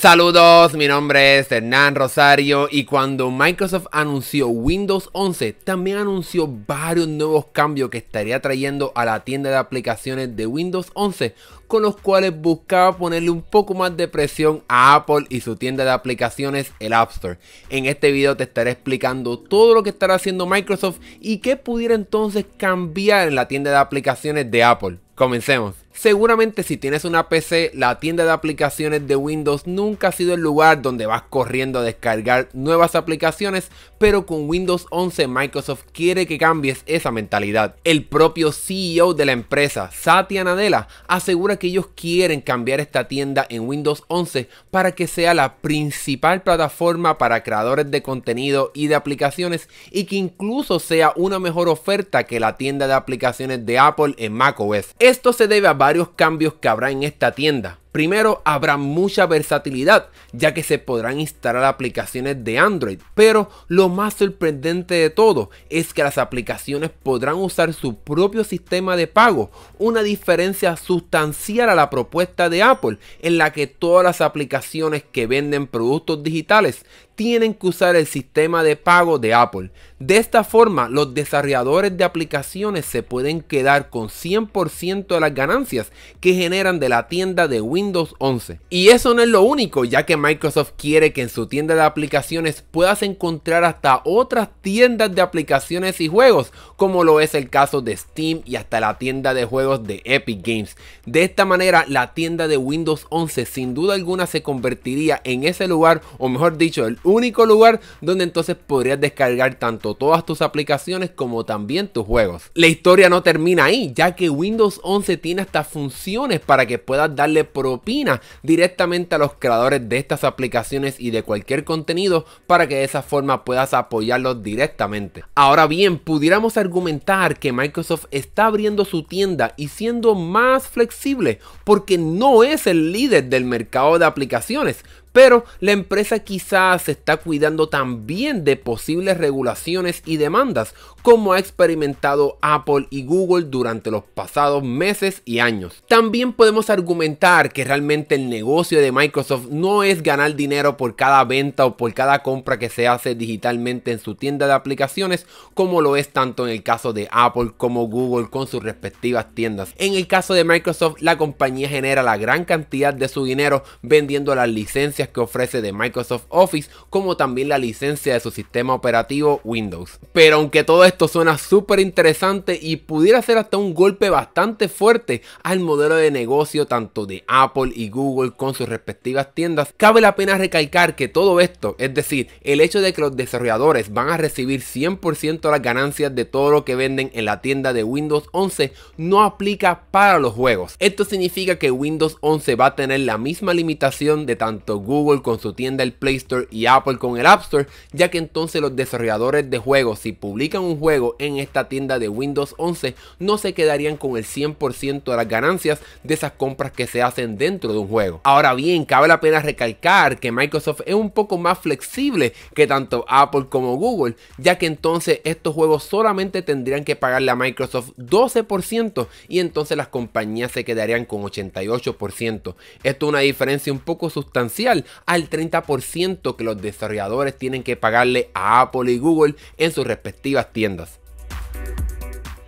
Saludos, mi nombre es Hernán Rosario y cuando Microsoft anunció Windows 11, también anunció varios nuevos cambios que estaría trayendo a la tienda de aplicaciones de Windows 11, con los cuales buscaba ponerle un poco más de presión a Apple y su tienda de aplicaciones, el App Store. En este video te estaré explicando todo lo que estará haciendo Microsoft y qué pudiera entonces cambiar en la tienda de aplicaciones de Apple. Comencemos. Seguramente si tienes una PC, la tienda de aplicaciones de Windows nunca ha sido el lugar donde vas corriendo a descargar nuevas aplicaciones, pero con Windows 11 Microsoft quiere que cambies esa mentalidad. El propio CEO de la empresa, Satya Nadella, asegura que ellos quieren cambiar esta tienda en Windows 11 para que sea la principal plataforma para creadores de contenido y de aplicaciones y que incluso sea una mejor oferta que la tienda de aplicaciones de Apple en macOS. Esto se debe a varios cambios que habrá en esta tienda. Primero, habrá mucha versatilidad, ya que se podrán instalar aplicaciones de Android, pero lo más sorprendente de todo es que las aplicaciones podrán usar su propio sistema de pago, una diferencia sustancial a la propuesta de Apple, en la que todas las aplicaciones que venden productos digitales tienen que usar el sistema de pago de Apple. De esta forma, los desarrolladores de aplicaciones se pueden quedar con 100% de las ganancias que generan de la tienda de Windows 11. Y eso no es lo único, ya que Microsoft quiere que en su tienda de aplicaciones puedas encontrar hasta otras tiendas de aplicaciones y juegos, como lo es el caso de Steam y hasta la tienda de juegos de Epic Games. De esta manera, la tienda de Windows 11 sin duda alguna se convertiría en ese lugar, o mejor dicho, el único lugar donde entonces podrías descargar tanto todas tus aplicaciones como también tus juegos. La historia no termina ahí, ya que Windows 11 tiene estas funciones para que puedas darle propina directamente a los creadores de estas aplicaciones y de cualquier contenido para que de esa forma puedas apoyarlos directamente. Ahora bien, pudiéramos argumentar que Microsoft está abriendo su tienda y siendo más flexible porque no es el líder del mercado de aplicaciones, pero la empresa quizás se está cuidando también de posibles regulaciones y demandas como ha experimentado Apple y Google durante los pasados meses y años. También podemos argumentar que realmente el negocio de Microsoft no es ganar dinero por cada venta o por cada compra que se hace digitalmente en su tienda de aplicaciones como lo es tanto en el caso de Apple como Google con sus respectivas tiendas. En el caso de Microsoft la compañía genera la gran cantidad de su dinero vendiendo las licencias que ofrece de Microsoft Office, como también la licencia de su sistema operativo Windows. Pero aunque todo esto suena súper interesante y pudiera ser hasta un golpe bastante fuerte al modelo de negocio tanto de Apple y Google con sus respectivas tiendas, cabe la pena recalcar que todo esto, es decir, el hecho de que los desarrolladores van a recibir 100% las ganancias de todo lo que venden en la tienda de Windows 11, no aplica para los juegos. Esto significa que Windows 11 va a tener la misma limitación de tanto Google con su tienda el Play Store y Apple con el App Store, ya que entonces los desarrolladores de juegos si publican un juego en esta tienda de Windows 11 no se quedarían con el 100% de las ganancias de esas compras que se hacen dentro de un juego. Ahora bien, cabe la pena recalcar que Microsoft es un poco más flexible que tanto Apple como Google, ya que entonces estos juegos solamente tendrían que pagarle a Microsoft 12% y entonces las compañías se quedarían con 88%. Esto es una diferencia un poco sustancial al 30% que los desarrolladores tienen que pagarle a Apple y Google en sus respectivas tiendas.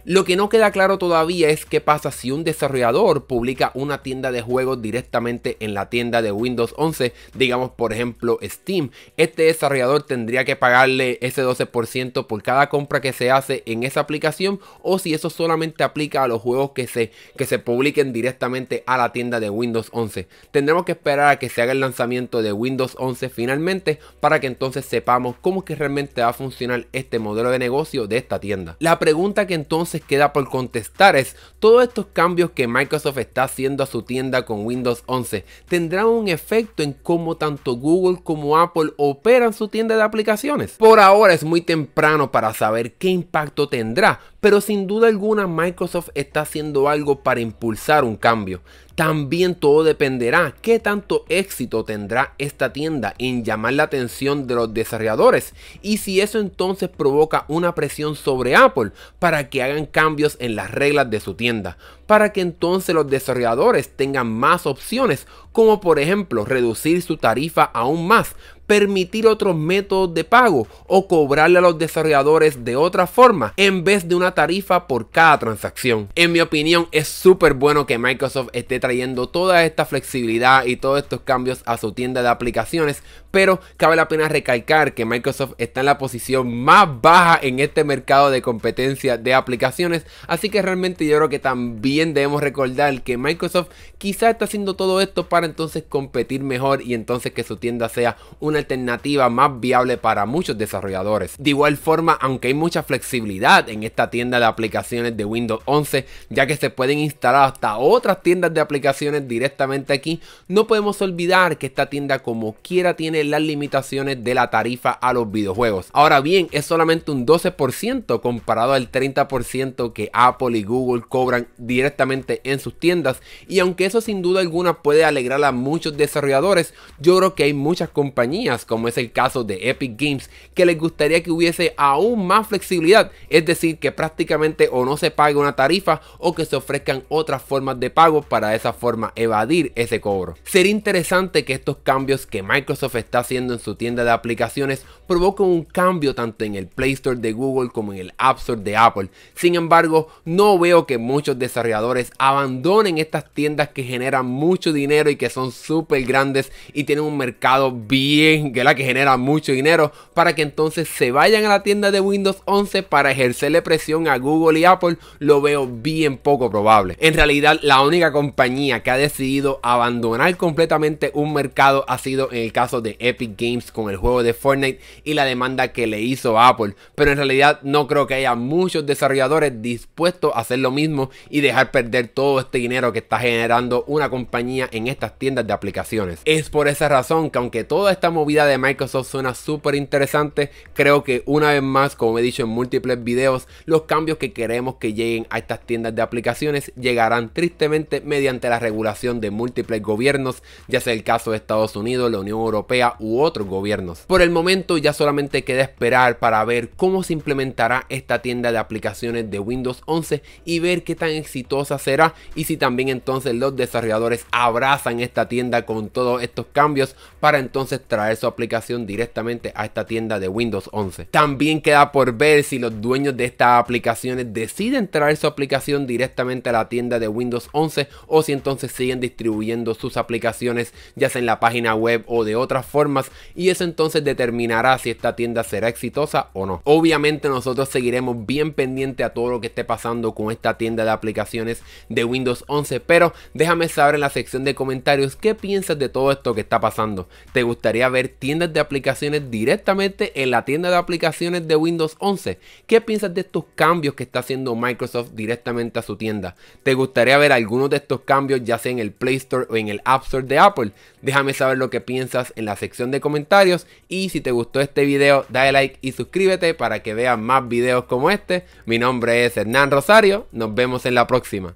Lo que no queda claro todavía es qué pasa si un desarrollador publica una tienda de juegos directamente en la tienda de Windows 11, digamos por ejemplo Steam. Este desarrollador tendría que pagarle ese 12% por cada compra que se hace en esa aplicación o si eso solamente aplica a los juegos que se, que se publiquen directamente a la tienda de Windows 11. Tendremos que esperar a que se haga el lanzamiento de Windows 11 finalmente para que entonces sepamos cómo que realmente va a funcionar este modelo de negocio de esta tienda. La pregunta que entonces queda por contestar es, ¿todos estos cambios que Microsoft está haciendo a su tienda con Windows 11 tendrán un efecto en cómo tanto Google como Apple operan su tienda de aplicaciones? Por ahora es muy temprano para saber qué impacto tendrá, pero sin duda alguna Microsoft está haciendo algo para impulsar un cambio. También todo dependerá qué tanto éxito tendrá esta tienda en llamar la atención de los desarrolladores y si eso entonces provoca una presión sobre Apple para que hagan cambios en las reglas de su tienda, para que entonces los desarrolladores tengan más opciones como por ejemplo reducir su tarifa aún más permitir otros métodos de pago o cobrarle a los desarrolladores de otra forma en vez de una tarifa por cada transacción. En mi opinión es súper bueno que Microsoft esté trayendo toda esta flexibilidad y todos estos cambios a su tienda de aplicaciones, pero cabe la pena recalcar que Microsoft está en la posición más baja en este mercado de competencia de aplicaciones, así que realmente yo creo que también debemos recordar que Microsoft quizá está haciendo todo esto para entonces competir mejor y entonces que su tienda sea una alternativa más viable para muchos desarrolladores. De igual forma, aunque hay mucha flexibilidad en esta tienda de aplicaciones de Windows 11, ya que se pueden instalar hasta otras tiendas de aplicaciones directamente aquí, no podemos olvidar que esta tienda como quiera tiene las limitaciones de la tarifa a los videojuegos. Ahora bien, es solamente un 12% comparado al 30% que Apple y Google cobran directamente en sus tiendas y aunque eso sin duda alguna puede alegrar a muchos desarrolladores, yo creo que hay muchas compañías como es el caso de Epic Games, que les gustaría que hubiese aún más flexibilidad, es decir, que prácticamente o no se pague una tarifa o que se ofrezcan otras formas de pago para esa forma evadir ese cobro. Sería interesante que estos cambios que Microsoft está haciendo en su tienda de aplicaciones provoquen un cambio tanto en el Play Store de Google como en el App Store de Apple. Sin embargo, no veo que muchos desarrolladores abandonen estas tiendas que generan mucho dinero y que son súper grandes y tienen un mercado bien que es la que genera mucho dinero, para que entonces se vayan a la tienda de Windows 11 para ejercerle presión a Google y Apple, lo veo bien poco probable. En realidad, la única compañía que ha decidido abandonar completamente un mercado ha sido en el caso de Epic Games con el juego de Fortnite y la demanda que le hizo Apple. Pero en realidad no creo que haya muchos desarrolladores dispuestos a hacer lo mismo y dejar perder todo este dinero que está generando una compañía en estas tiendas de aplicaciones. Es por esa razón que aunque toda esta vida de Microsoft suena súper interesante. Creo que una vez más, como he dicho en múltiples videos, los cambios que queremos que lleguen a estas tiendas de aplicaciones llegarán tristemente mediante la regulación de múltiples gobiernos, ya sea el caso de Estados Unidos, la Unión Europea u otros gobiernos. Por el momento ya solamente queda esperar para ver cómo se implementará esta tienda de aplicaciones de Windows 11 y ver qué tan exitosa será y si también entonces los desarrolladores abrazan esta tienda con todos estos cambios para entonces traer su aplicación directamente a esta tienda de Windows 11. También queda por ver si los dueños de estas aplicaciones deciden traer su aplicación directamente a la tienda de Windows 11 o si entonces siguen distribuyendo sus aplicaciones ya sea en la página web o de otras formas y eso entonces determinará si esta tienda será exitosa o no. Obviamente nosotros seguiremos bien pendiente a todo lo que esté pasando con esta tienda de aplicaciones de Windows 11, pero déjame saber en la sección de comentarios qué piensas de todo esto que está pasando. ¿Te gustaría ver tiendas de aplicaciones directamente en la tienda de aplicaciones de Windows 11. ¿Qué piensas de estos cambios que está haciendo Microsoft directamente a su tienda? ¿Te gustaría ver algunos de estos cambios ya sea en el Play Store o en el App Store de Apple? Déjame saber lo que piensas en la sección de comentarios y si te gustó este video dale like y suscríbete para que veas más videos como este. Mi nombre es Hernán Rosario, nos vemos en la próxima.